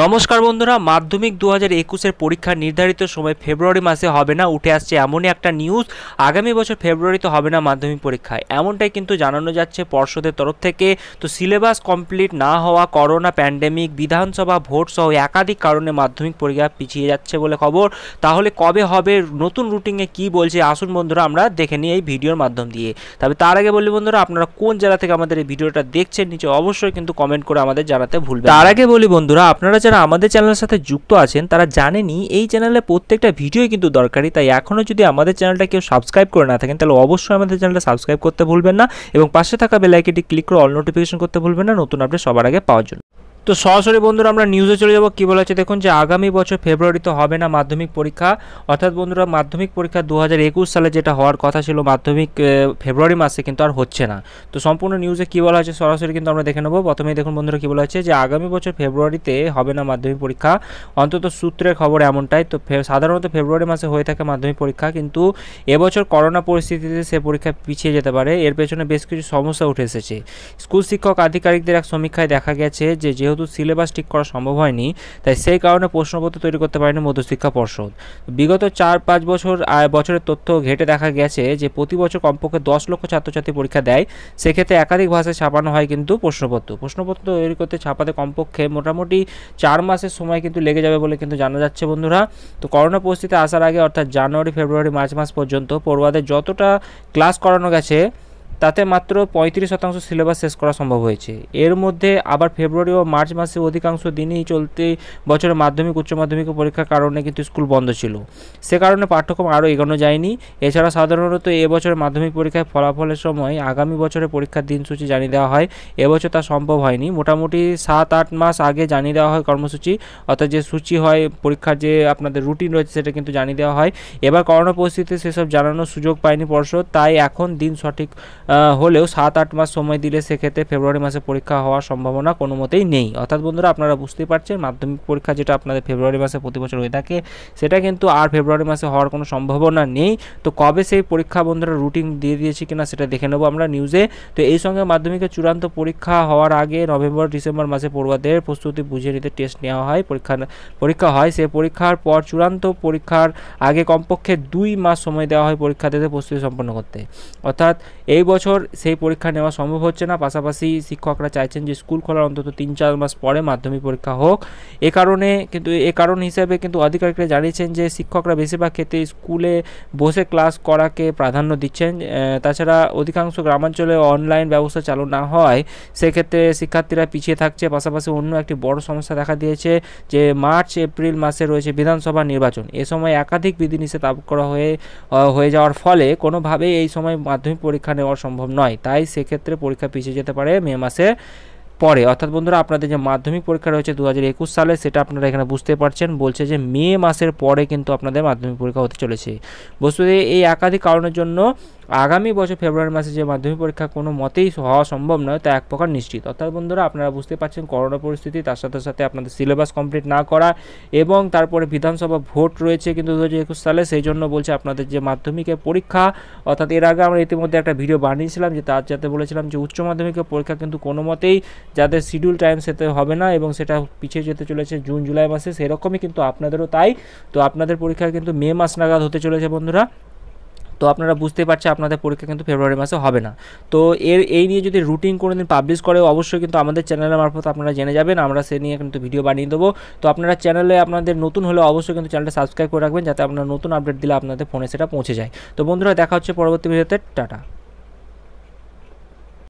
নমস্কার বন্ধুরা মাধ্যমিক দু হাজার একুশের পরীক্ষা নির্ধারিত সময় ফেব্রুয়ারি মাসে হবে না উঠে আসছে এমনই একটা নিউজ আগামী বছর ফেব্রুয়ারিতে হবে না মাধ্যমিক পরীক্ষায় এমনটাই কিন্তু জানানো যাচ্ছে পর্ষদের তরফ থেকে তো সিলেবাস কমপ্লিট না হওয়া করোনা প্যান্ডেমিক বিধানসভা ভোট সহ একাধিক কারণে মাধ্যমিক পরীক্ষা পিছিয়ে যাচ্ছে বলে খবর তাহলে কবে হবে নতুন রুটিনে কি বলছে আসুন বন্ধুরা আমরা দেখে নিই এই ভিডিওর মাধ্যম দিয়ে তবে তার আগে বলি বন্ধুরা আপনারা কোন জেলা থেকে আমাদের এই ভিডিওটা দেখছেন নিচে অবশ্যই কিন্তু কমেন্ট করে আমাদের জানাতে ভুলবেন তার আগে বলি বন্ধুরা আপনারা আপনারা যারা আমাদের চ্যানেলের সাথে যুক্ত আছেন তারা জানেনি এই চ্যানেলে প্রত্যেকটা ভিডিওই কিন্তু দরকারি তাই এখনও যদি আমাদের চ্যানেলটা কেউ সাবস্ক্রাইব করে না থাকেন তাহলে অবশ্যই আমাদের চ্যানেলটা সাবস্ক্রাইব করতে ভুলবেন না এবং পাশে থাকা বেলাইকেটি ক্লিক করে অল নোটিফিকেশন করতে ভুলবেন না নতুন আপডেট সবার আগে পাওয়ার জন্য তো সরাসরি বন্ধুরা আমরা নিউজে চলে যাব কী বলা হচ্ছে দেখুন যে আগামী বছর ফেব্রুয়ারিতে হবে না মাধ্যমিক পরীক্ষা অর্থাৎ বন্ধুরা মাধ্যমিক পরীক্ষা দু সালে যেটা হওয়ার কথা ছিল মাধ্যমিক ফেব্রুয়ারি মাসে কিন্তু আর হচ্ছে না তো সম্পূর্ণ নিউজে কী বলা হচ্ছে সরাসরি কিন্তু আমরা দেখে নেবো প্রথমেই দেখুন বন্ধুরা কী বলা হচ্ছে যে আগামী বছর ফেব্রুয়ারিতে হবে না মাধ্যমিক পরীক্ষা অন্তত সূত্রের খবর এমনটাই তো সাধারণত ফেব্রুয়ারি মাসে হয়ে থাকে মাধ্যমিক পরীক্ষা কিন্তু এবছর করোনা পরিস্থিতিতে সে পরীক্ষা পিছিয়ে যেতে পারে এর পেছনে বেশ কিছু সমস্যা উঠে এসেছে স্কুল শিক্ষক আধিকারিকদের এক সমীক্ষায় দেখা গেছে যে যেহেতু যেহেতু সিলেবাস ঠিক করা সম্ভব হয়নি তাই সেই কারণে প্রশ্নপত্র তৈরি করতে পারেনি মধ্যশিক্ষা পর্ষদ বিগত চার পাঁচ বছর বছরের তথ্য ঘেটে দেখা গেছে যে প্রতি বছর কমপক্ষে দশ লক্ষ ছাত্রছাত্রী পরীক্ষা দেয় সেক্ষেত্রে একাধিক ভাষায় ছাপানো হয় কিন্তু প্রশ্নপত্র প্রশ্নপত্র তৈরি করতে ছাপাতে কমপক্ষে মোটামুটি চার মাসের সময় কিন্তু লেগে যাবে বলে কিন্তু জানা যাচ্ছে বন্ধুরা তো করোনা পরিস্থিতি আসার আগে অর্থাৎ জানুয়ারি ফেব্রুয়ারি মার্চ মাস পর্যন্ত পড়ুয়াদের যতটা ক্লাস করানো গেছে তাতে মাত্র পঁয়ত্রিশ শতাংশ সিলেবাস শেষ করা সম্ভব হয়েছে এর মধ্যে আবার ফেব্রুয়ারি ও মার্চ মাসে অধিকাংশ দিনই চলতি বছরের মাধ্যমিক উচ্চ মাধ্যমিক পরীক্ষার কারণে কিন্তু স্কুল বন্ধ ছিল সে কারণে পাঠ্যক্রম আরও এগোনো যায়নি এছাড়া সাধারণত এবছরের মাধ্যমিক পরীক্ষায় ফলাফলের সময় আগামী বছরের পরীক্ষার দিনসূচি জানিয়ে দেওয়া হয় এবছর তা সম্ভব হয়নি মোটামুটি সাত আট মাস আগে জানিয়ে দেওয়া হয় কর্মসূচি অর্থাৎ যে সূচি হয় পরীক্ষার যে আপনাদের রুটিন রয়েছে সেটা কিন্তু জানিয়ে দেওয়া হয় এবার করোনা পরিস্থিতিতে সেসব জানানোর সুযোগ পায়নি পর্ষদ তাই এখন দিন সঠিক হলেও সাত আট মাস সময় দিলে সেক্ষেত্রে ফেব্রুয়ারি মাসে পরীক্ষা হওয়ার সম্ভাবনা কোনো মতেই নেই অর্থাৎ বন্ধুরা আপনারা বুঝতেই পারছেন মাধ্যমিক পরীক্ষা যেটা আপনাদের ফেব্রুয়ারি মাসে প্রতি বছর হয়ে থাকে সেটা কিন্তু আর ফেব্রুয়ারি মাসে হওয়ার কোনো সম্ভাবনা নেই তো কবে সেই পরীক্ষা বন্ধুরা রুটিন দিয়ে দিয়েছে কিনা সেটা দেখে নেবো আমরা নিউজে তো এই সঙ্গে মাধ্যমিকের চূড়ান্ত পরীক্ষা হওয়ার আগে নভেম্বর ডিসেম্বর মাসে পড়ুয়াদের প্রস্তুতি বুঝে নিতে টেস্ট নেওয়া হয় পরীক্ষা পরীক্ষা হয় সে পরীক্ষার পর চূড়ান্ত পরীক্ষার আগে কমপক্ষে দুই মাস সময় দেওয়া হয় পরীক্ষা দিতে প্রস্তুতি সম্পন্ন করতে অর্থাৎ এই বছর সেই পরীক্ষা নেওয়া সম্ভব হচ্ছে না পাশাপাশি শিক্ষকরা চাইছেন যে স্কুল খোলার অন্তত তিন চার মাস পরে মাধ্যমিক পরীক্ষা হোক এ কারণে কিন্তু এ কারণ হিসেবে কিন্তু আধিকারিকরা জানিয়েছেন যে শিক্ষকরা বেশিরভাগ ক্ষেত্রে স্কুলে বসে ক্লাস করাকে প্রাধান্য দিচ্ছেন তাছাড়া অধিকাংশ গ্রামাঞ্চলে অনলাইন ব্যবস্থা চালু না হয় সেক্ষেত্রে শিক্ষার্থীরা পিছিয়ে থাকছে পাশাপাশি অন্য একটি বড় সমস্যা দেখা দিয়েছে যে মার্চ এপ্রিল মাসে রয়েছে বিধানসভা নির্বাচন এ সময় একাধিক বিধিনিষেধ আপ করা হয়ে হয়ে যাওয়ার ফলে কোনোভাবেই এই সময় মাধ্যমিক পরীক্ষা নেওয়ার সম্ভব নয় তাই সেক্ষেত্রে পরীক্ষা পিছিয়ে যেতে পারে মে মাসে পরে অর্থাৎ বন্ধুরা আপনাদের যে মাধ্যমিক পরীক্ষা রয়েছে দু সালে সেটা আপনারা এখানে বুঝতে পারছেন বলছে যে মে মাসের পরে কিন্তু আপনাদের মাধ্যমিক পরীক্ষা হতে চলেছে বস্তুত এই একাধিক কারণের জন্য আগামী বছর ফেব্রুয়ারি মাসে যে মাধ্যমিক পরীক্ষা কোনো মতেই হওয়া সম্ভব নয় তা এক প্রকার নিশ্চিত অর্থাৎ বন্ধুরা আপনারা বুঝতে পারছেন করোনা পরিস্থিতি তার সাথে সাথে আপনাদের সিলেবাস কমপ্লিট না করা এবং তারপরে বিধানসভা ভোট রয়েছে কিন্তু দু হাজার একুশ সালে সেই জন্য বলছে আপনাদের যে মাধ্যমিকের পরীক্ষা অর্থাৎ এর আগে আমরা ইতিমধ্যে একটা ভিডিও বানিয়েছিলাম যে তার যাতে বলেছিলাম যে উচ্চ মাধ্যমিকের পরীক্ষা কিন্তু কোনো মতেই যাদের শিডিউল টাইম সেতে হবে না এবং সেটা পিছিয়ে যেতে চলেছে জুন জুলাই মাসে সেরকমই কিন্তু আপনাদেরও তাই তো আপনাদের পরীক্ষা কিন্তু মে মাস নাগাদ হতে চলেছে বন্ধুরা তো আপনারা বুঝতে পারছে আপনাদের পরীক্ষা কিন্তু ফেব্রুয়ারি মাসে হবে না তো এর এই নিয়ে যদি রুটিন কোনো দিন পাবলিশ করে অবশ্যই কিন্তু আমাদের চ্যানেলের মারফত আপনারা জেনে যাবেন আমরা সে নিয়ে কিন্তু ভিডিও বানিয়ে দেবো তো আপনারা চ্যানেলে আপনাদের নতুন হলে অবশ্যই কিন্তু চ্যানেলটা সাবস্ক্রাইব করে রাখবেন যাতে আপনারা নতুন আপডেট দিলে আপনাদের ফোনে সেটা পৌঁছে যায় তো বন্ধুরা দেখা হচ্ছে পরবর্তী ভিডিওতে টাটা